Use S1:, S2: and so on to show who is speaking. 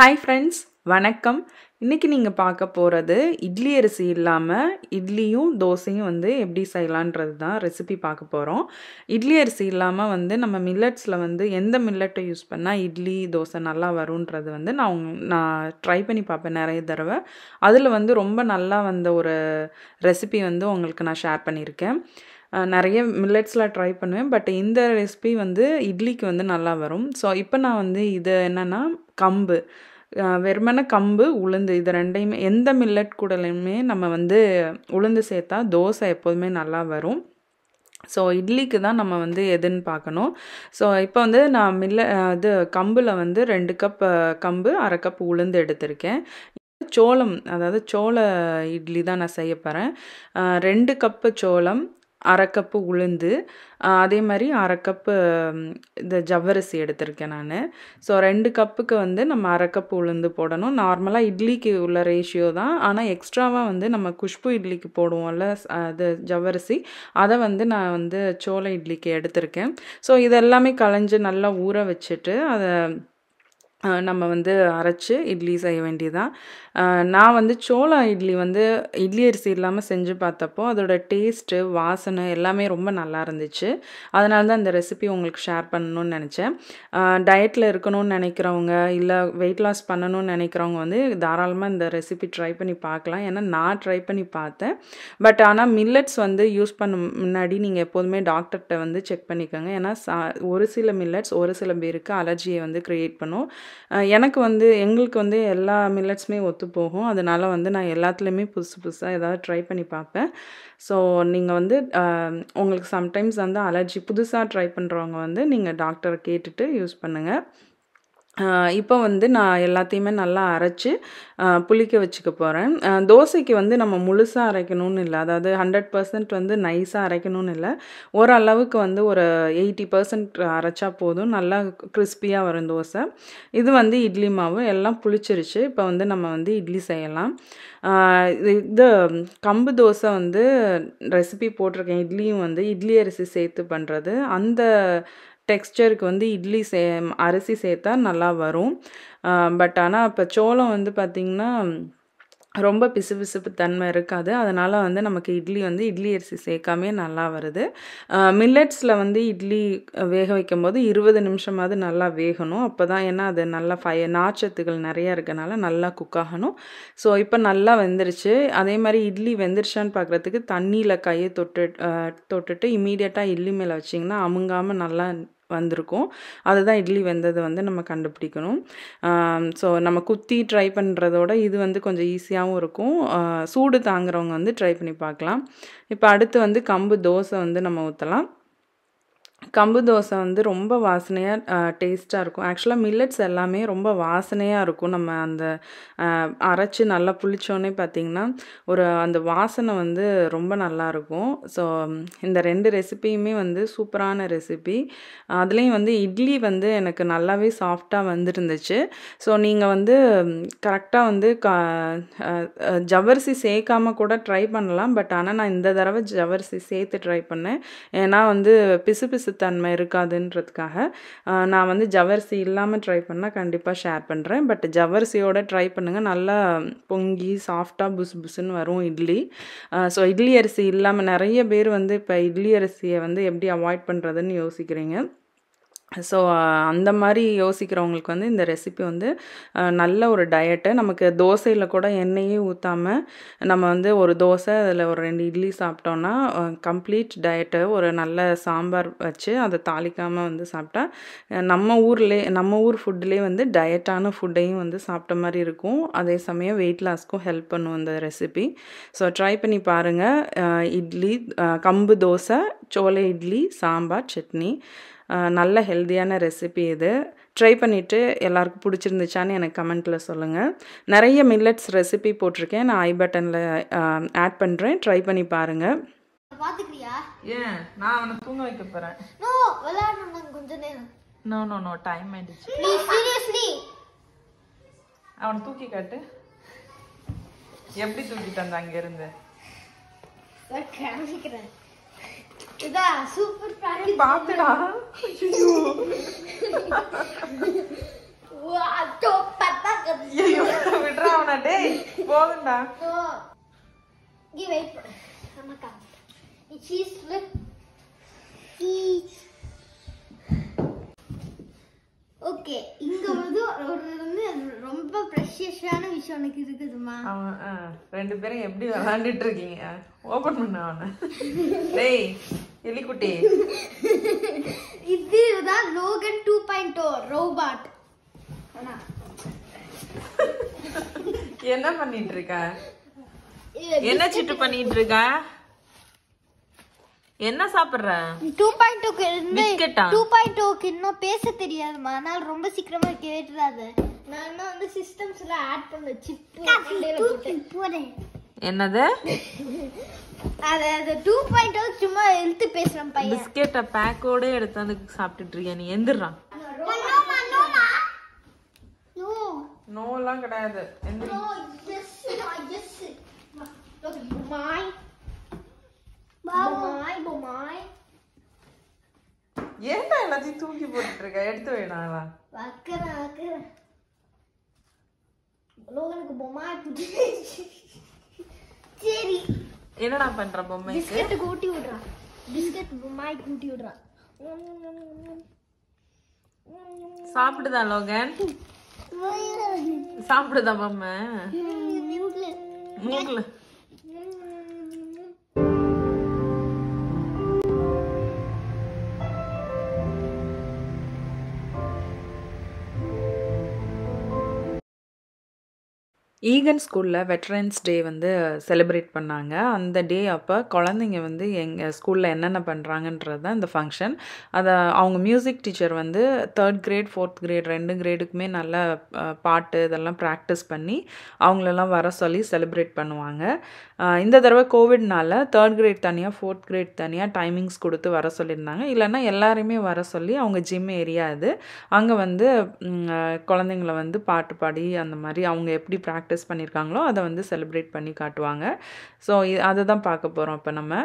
S1: hi friends வணக்கம் இன்றைக்கி நீங்கள் பார்க்க போகிறது இட்லி அரிசி இல்லாமல் இட்லியும் தோசையும் வந்து எப்படி செய்யலான்றது தான் ரெசிபி பார்க்க போகிறோம் இட்லி அரிசி இல்லாமல் வந்து நம்ம மில்லட்ஸில் வந்து எந்த மில்லட்டை யூஸ் பண்ணால் இட்லி தோசை நல்லா வரும்ன்றது வந்து நான் நான் ட்ரை பண்ணி பார்ப்பேன் நிறைய தடவை அதில் வந்து ரொம்ப நல்லா வந்த ஒரு ரெசிபி வந்து உங்களுக்கு நான் ஷேர் பண்ணியிருக்கேன் நிறைய மில்லட்ஸில் ட்ரை பண்ணுவேன் பட் இந்த ரெசிபி வந்து இட்லிக்கு வந்து நல்லா வரும் ஸோ இப்போ நான் வந்து இது என்னென்னா கம்பு வெறுமன கம்பு உளுந்து இது ரெண்டையுமே எந்த மில்லட் கூடலையுமே நம்ம வந்து உளுந்து சேர்த்தா தோசை எப்போதுமே நல்லா வரும் ஸோ இட்லிக்கு தான் நம்ம வந்து எதுன்னு பார்க்கணும் ஸோ இப்போ வந்து நான் மில்ல இது கம்பில் வந்து ரெண்டு கப்பு கம்பு அரை கப் உளுந்து எடுத்திருக்கேன் சோளம் அதாவது சோள இட்லி தான் நான் செய்ய போகிறேன் ரெண்டு கப்பு சோளம் அரை கப்பு உளுந்து அதே மாதிரி அரை கப்பு இந்த ஜவ்வரிசி எடுத்திருக்கேன் நான் ஸோ ரெண்டு கப்புக்கு வந்து நம்ம அரைக்கப்பு உளுந்து போடணும் நார்மலாக இட்லிக்கு உள்ள ரேஷியோ தான் ஆனால் எக்ஸ்ட்ராவாக வந்து நம்ம குஷ்பு இட்லிக்கு போடுவோம்ல அது ஜவ்வரிசி அதை வந்து நான் வந்து சோள இட்லிக்கு எடுத்திருக்கேன் ஸோ இதெல்லாமே களைஞ்சி நல்லா ஊற வச்சுட்டு அதை நம்ம வந்து அரைச்சி இட்லி செய்ய வேண்டியதான் நான் வந்து சோளா இட்லி வந்து இட்லி அரிசி இல்லாமல் செஞ்சு பார்த்தப்போ அதோடய டேஸ்ட்டு வாசனை எல்லாமே ரொம்ப நல்லா இருந்துச்சு அதனால தான் இந்த ரெசிபி உங்களுக்கு ஷேர் பண்ணணும்னு நினச்சேன் டயட்டில் இருக்கணும்னு நினைக்கிறவங்க இல்லை வெயிட் லாஸ் பண்ணணும்னு நினைக்கிறவங்க வந்து தாராளமாக இந்த ரெசிபி ட்ரை பண்ணி பார்க்கலாம் ஏன்னா நான் ட்ரை பண்ணி பார்த்தேன் பட் ஆனால் மில்லட்ஸ் வந்து யூஸ் பண்ண முன்னாடி நீங்கள் எப்போதுமே டாக்டர்கிட்ட வந்து செக் பண்ணிக்கோங்க ஏன்னா ஒரு சில மில்லட்ஸ் ஒரு சில பேருக்கு அலர்ஜியை வந்து க்ரியேட் பண்ணும் எனக்கு வந்து எங்களுக்கு வந்து எல்லா மில்லட்ஸுமே ஒத்து போகும் அதனால் வந்து நான் எல்லாத்துலேயுமே புதுசு புதுசாக ஏதாவது ட்ரை பண்ணி பார்ப்பேன் ஸோ நீங்கள் வந்து உங்களுக்கு சம்டைம்ஸ் வந்து அலர்ஜி புதுசாக ட்ரை பண்ணுறவங்க வந்து நீங்கள் டாக்டரை கேட்டுட்டு யூஸ் பண்ணுங்கள் இப்போ வந்து நான் எல்லாத்தையுமே நல்லா அரைச்சி புளிக்க வச்சுக்க போகிறேன் தோசைக்கு வந்து நம்ம முழுசாக அரைக்கணும்னு இல்லை அதாவது ஹண்ட்ரட் பர்சன்ட் வந்து நைஸாக அரைக்கணும்னு இல்லை ஓரளவுக்கு வந்து ஒரு எயிட்டி பர்சன்ட் அரைச்சா போதும் நல்லா கிறிஸ்பியாக வரும் தோசை இது வந்து இட்லி மாவு எல்லாம் புளிச்சிருச்சு இப்போ வந்து நம்ம வந்து இட்லி செய்யலாம் இது கம்பு தோசை வந்து ரெசிபி போட்டிருக்கேன் இட்லியும் வந்து இட்லி அரிசி சேர்த்து பண்ணுறது அந்த டெக்ஸ்டருக்கு வந்து இட்லி சே அரிசி சேர்த்தா நல்லா வரும் பட் ஆனால் இப்போ சோளம் வந்து பார்த்திங்கன்னா ரொம்ப பிசுபிசுப்பு தன்மை இருக்காது அதனால் வந்து நமக்கு இட்லி வந்து இட்லி அரிசி சேர்க்காமே நல்லா வருது மில்லட்ஸில் வந்து இட்லி வேக வைக்கும் போது இருபது நிமிஷமாவது நல்லா வேகணும் அப்போ தான் ஏன்னா அது நல்லா ஃபய நாச்சத்துகள் நிறையா இருக்கனால நல்லா குக் ஆகணும் ஸோ இப்போ நல்லா வெந்துருச்சு அதே மாதிரி இட்லி வெந்துருச்சான்னு பார்க்குறதுக்கு தண்ணியில் கையை தொட்டு தொட்டுட்டு இமீடியட்டாக இட்லி மேலே வச்சிங்கன்னா அமுங்காமல் நல்லா வந்திருக்கும் அதுதான் இட்லி வெந்ததை வந்து நம்ம கண்டுபிடிக்கணும் ஸோ நம்ம குத்தி ட்ரை பண்ணுறதோட இது வந்து கொஞ்சம் ஈஸியாகவும் இருக்கும் சூடு தாங்குறவங்க வந்து ட்ரை பண்ணி பார்க்கலாம் இப்போ அடுத்து வந்து கம்பு தோசை வந்து நம்ம ஊற்றலாம் கம்பு தோசை வந்து ரொம்ப வாசனையாக டேஸ்ட்டாக இருக்கும் ஆக்சுவலாக மில்லட்ஸ் எல்லாமே ரொம்ப வாசனையாக இருக்கும் நம்ம அந்த அரைச்சி நல்லா புளிச்சோன்னே பார்த்திங்கன்னா ஒரு அந்த வாசனை வந்து ரொம்ப நல்லாயிருக்கும் ஸோ இந்த ரெண்டு ரெசிப்பியுமே வந்து சூப்பரான ரெசிபி அதுலேயும் வந்து இட்லி வந்து எனக்கு நல்லாவே சாஃப்டாக வந்துருந்துச்சு ஸோ நீங்கள் வந்து கரெக்டாக வந்து க ஜவரிசி சேர்க்காம கூட ட்ரை பண்ணலாம் பட் ஆனால் நான் இந்த தடவை ஜவரிசி சேர்த்து ட்ரை பண்ணேன் ஏன்னா வந்து பிசு பிசு தன்மை இருக்காதுன்றதுக்காக நான் வந்து ஜவரிசி இல்லாமல் ட்ரை பண்ணால் கண்டிப்பாக ஷேர் பண்ணுறேன் பட் ஜவரிசியோட ட்ரை பண்ணுங்கள் நல்லா பொங்கி சாஃப்டாக புஸ் புஸ்ன்னு வரும் இட்லி ஸோ இட்லி அரிசி இல்லாமல் நிறைய பேர் வந்து இப்போ இட்லி அரிசியை வந்து எப்படி அவாய்ட் பண்ணுறதுன்னு யோசிக்கிறீங்க ஸோ அந்த மாதிரி யோசிக்கிறவங்களுக்கு வந்து இந்த ரெசிபி வந்து நல்ல ஒரு டயட்டு நமக்கு தோசையில் கூட எண்ணெயே ஊற்றாமல் நம்ம வந்து ஒரு தோசை அதில் ஒரு ரெண்டு இட்லி சாப்பிட்டோன்னா கம்ப்ளீட் டயட்டை ஒரு நல்ல சாம்பார் வச்சு அதை தாளிக்காமல் வந்து சாப்பிட்டா நம்ம ஊர்லே நம்ம ஊர் ஃபுட்டுலேயே வந்து டயட்டான ஃபுட்டையும் வந்து சாப்பிட்ட மாதிரி இருக்கும் அதே சமயம் வெயிட் லாஸ்க்கும் ஹெல்ப் பண்ணும் அந்த ரெசிபி ஸோ ட்ரை பண்ணி பாருங்கள் இட்லி கம்பு தோசை சோலை இட்லி சாம்பார் சட்னி நல்ல ஹெல்தியான ரெசிபி இது ட்ரை பண்ணிவிட்டு எல்லாருக்கும் பிடிச்சிருந்துச்சான்னு எனக்கு கமெண்ட்டில் சொல்லுங்கள் நிறைய மில்லட்ஸ் ரெசிபி போட்டிருக்கேன் நான் ஐ பட்டனில் ஆட் பண்ணுறேன் ட்ரை பண்ணி பாருங்கள் பாத்துக்கிறியா ஏன் நான் அவனை தூங்க வைக்க போறேன் நோ விளையாடணும் கொஞ்ச நேரம் நோ நோ நோ டைம் ஆயிடுச்சு நீ சீரியஸ்லி அவனை தூக்கி காட்டு எப்படி தூக்கி தந்த அங்க இருந்து இதா சூப்பர் பிராக்டிஸ் பாத்துடா ஐயோ வா தோ பத்தா ஐயோ விட்றா அவன டேய் போதும்டா தோ கி வெயிட் அம்மா கா இட் சீஸ் லிப் சீஸ் ஓகே இங்க வந்து ஒரு வந்து ரொம்ப பிரஷியஸான விஷயம் எனக்கு இருக்குதுமா ஆ, ரெண்டு பேரும் எப்படி விளையாண்டுட்டு இருக்கீங்க ஓபன் பண்ண அவனை டேய் எலிக்குட்டி இதுதான் Logan two point oh robot என்ன பண்ணிட்டு இருக்க என்ன சிட்டு பண்ணிட்டு இருக்க என்ன சாப்பிடுறேன் டூ பாயிண்ட் டூக்கு டூ பாயிண்ட் டூக்கு இன்னும் பேச தெரியாது அதனால ரொம்ப சீக்கிரமா கேட்டுறாது நான் வந்து ஆட் என்னது டூ சும்மா பேக்கோட எடுத்து கிடையாது பொம்மாய் பொம்மாய் ஏன்டா எல்லாத்தையும் தூக்கி போட்டுட்டு இருக்க எடுத்து வேணாங்களா என்னடா பண்ற பொம்மை கூட்டி விடுறா பிஸ்கட் பொம்மாய் கூட்டி விடுறா சாப்பிடுதா லோகன் சாப்பிடுதா பொம்மை மூக்குல ஈகன் ஸ்கூலில் வெட்டரன்ஸ் டே வந்து செலிப்ரேட் பண்ணாங்க அந்த டே அப்போ குழந்தைங்க வந்து எங்கள் ஸ்கூலில் என்னென்ன பண்ணுறாங்கன்றது தான் இந்த ஃபங்க்ஷன் அதை அவங்க மியூசிக் டீச்சர் வந்து தேர்ட் கிரேட் ஃபோர்த் கிரேட் ரெண்டு கிரேடுக்குமே நல்ல பாட்டு இதெல்லாம் ப்ராக்டிஸ் பண்ணி அவங்களெல்லாம் வர சொல்லி செலிப்ரேட் பண்ணுவாங்க இந்த தடவை கோவிட்னால தேர்ட் கிரேட் தனியாக ஃபோர்த் கிரேட் தனியாக டைமிங்ஸ் கொடுத்து வர சொல்லியிருந்தாங்க இல்லைன்னா எல்லாருமே வர சொல்லி அவங்க ஜிம் ஏரியா இது அங்கே வந்து குழந்தைங்கள வந்து பாட்டு பாடி அந்த மாதிரி அவங்க எப்படி ப்ராக்டிஸ் ப்ராக்டிஸ் பண்ணியிருக்காங்களோ அதை வந்து செலிப்ரேட் பண்ணி காட்டுவாங்க ஸோ அதை தான் பார்க்க போகிறோம் இப்போ நம்ம